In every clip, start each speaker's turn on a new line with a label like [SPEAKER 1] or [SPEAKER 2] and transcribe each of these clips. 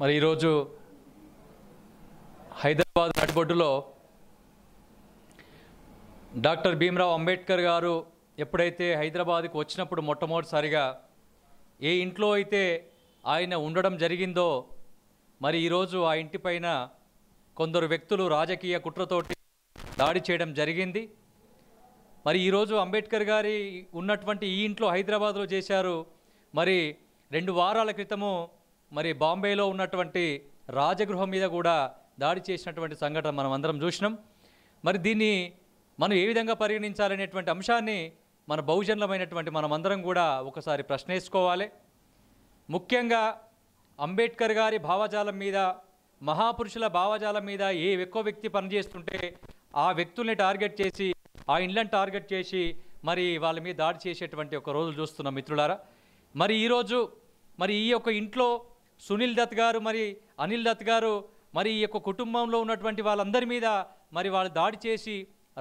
[SPEAKER 1] మరి ఈరోజు హైదరాబాద్ నడిబొడ్డులో డాక్టర్ భీమ్రావ్ అంబేద్కర్ గారు ఎప్పుడైతే హైదరాబాద్కు వచ్చినప్పుడు మొట్టమొదటిసారిగా ఏ ఇంట్లో అయితే ఆయన ఉండడం జరిగిందో మరి ఈరోజు ఆ ఇంటిపైన కొందరు వ్యక్తులు రాజకీయ కుట్రతోటి దాడి చేయడం జరిగింది మరి ఈరోజు అంబేద్కర్ గారి ఉన్నటువంటి ఈ ఇంట్లో హైదరాబాద్లో చేశారు మరి రెండు వారాల క్రితము మరి బాంబేలో ఉన్నటువంటి రాజగృహం మీద కూడా దాడి చేసినటువంటి సంఘటన మనం అందరం చూసినాం మరి దీన్ని మనం ఏ విధంగా పరిగణించాలనేటువంటి అంశాన్ని మన బహుజన్లమైనటువంటి మనమందరం కూడా ఒకసారి ప్రశ్నేసుకోవాలి ముఖ్యంగా అంబేద్కర్ గారి భావజాలం మీద మహాపురుషుల భావజాలం మీద ఏ ఎక్కువ వ్యక్తి పనిచేస్తుంటే ఆ వ్యక్తుల్ని టార్గెట్ చేసి ఆ ఇండ్లను టార్గెట్ చేసి మరి వాళ్ళ మీద దాడి చేసేటువంటి ఒక రోజు చూస్తున్నాం మిత్రులారా మరి ఈరోజు మరి ఈ యొక్క ఇంట్లో సునీల్ దత్ గారు మరి అనిల్ దత్ గారు మరి ఈ యొక్క కుటుంబంలో ఉన్నటువంటి వాళ్ళందరి మీద మరి వాళ్ళు దాడి చేసి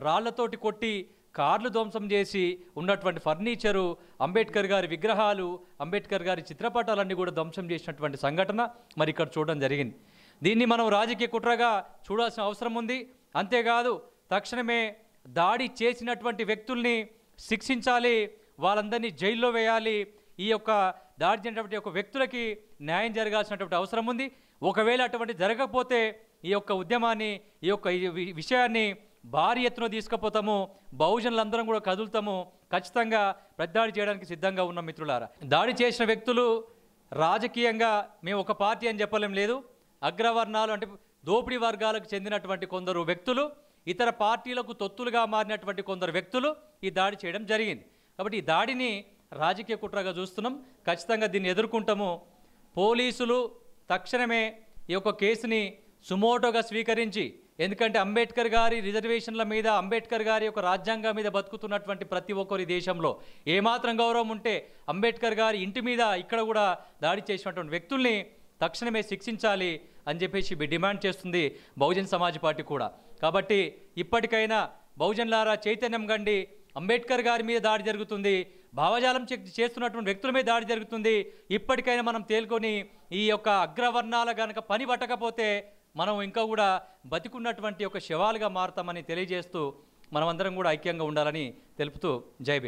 [SPEAKER 1] రాళ్లతోటి కొట్టి కార్లు ధ్వంసం చేసి ఉన్నటువంటి ఫర్నిచరు అంబేద్కర్ గారి విగ్రహాలు అంబేద్కర్ గారి చిత్రపటాలన్నీ కూడా ధ్వంసం చేసినటువంటి సంఘటన మరి ఇక్కడ చూడడం జరిగింది దీన్ని మనం రాజకీయ కుట్రగా చూడాల్సిన అవసరం ఉంది అంతేకాదు తక్షణమే దాడి చేసినటువంటి వ్యక్తుల్ని శిక్షించాలి వాళ్ళందరినీ జైల్లో వేయాలి ఈ యొక్క దాడిచినటువంటి యొక్క వ్యక్తులకి న్యాయం జరగాల్సినటువంటి అవసరం ఉంది ఒకవేళ అటువంటి జరగకపోతే ఈ యొక్క ఉద్యమాన్ని ఈ యొక్క విషయాన్ని భారీ ఎత్తున తీసుకుపోతాము బహుజనులందరం కూడా కదులుతాము ఖచ్చితంగా ప్రతిదాడి చేయడానికి సిద్ధంగా ఉన్న మిత్రులారా దాడి చేసిన వ్యక్తులు రాజకీయంగా మేము ఒక పార్టీ అని చెప్పలేం లేదు అగ్రవర్ణాలు అంటే దోపిడీ వర్గాలకు చెందినటువంటి కొందరు వ్యక్తులు ఇతర పార్టీలకు తొత్తులుగా మారినటువంటి కొందరు వ్యక్తులు ఈ దాడి చేయడం జరిగింది కాబట్టి ఈ దాడిని రాజకీయ కుట్రగా చూస్తున్నాం ఖచ్చితంగా దీన్ని ఎదుర్కొంటాము పోలీసులు తక్షణమే ఈ యొక్క కేసుని సుమోటోగా స్వీకరించి ఎందుకంటే అంబేద్కర్ గారి రిజర్వేషన్ల మీద అంబేద్కర్ గారి యొక్క రాజ్యాంగం మీద బతుకుతున్నటువంటి ప్రతి ఒక్కరి దేశంలో ఏమాత్రం గౌరవం ఉంటే అంబేద్కర్ గారి ఇంటి మీద ఇక్కడ కూడా దాడి చేసినటువంటి వ్యక్తుల్ని తక్షణమే శిక్షించాలి అని చెప్పేసి డిమాండ్ చేస్తుంది బహుజన్ సమాజ్ పార్టీ కూడా కాబట్టి ఇప్పటికైనా బహుజన్లారా చైతన్యం గండి అంబేద్కర్ గారి మీద దాడి జరుగుతుంది భావజాలం చేస్తున్నటువంటి వ్యక్తుల మీద దాడి జరుగుతుంది ఇప్పటికైనా మనం తేలుకొని ఈ యొక్క అగ్రవర్ణాల కనుక పని పట్టకపోతే మనం ఇంకా కూడా బతికున్నటువంటి ఒక శవాలుగా మారుతామని తెలియజేస్తూ మనమందరం కూడా ఐక్యంగా ఉండాలని తెలుపుతూ జై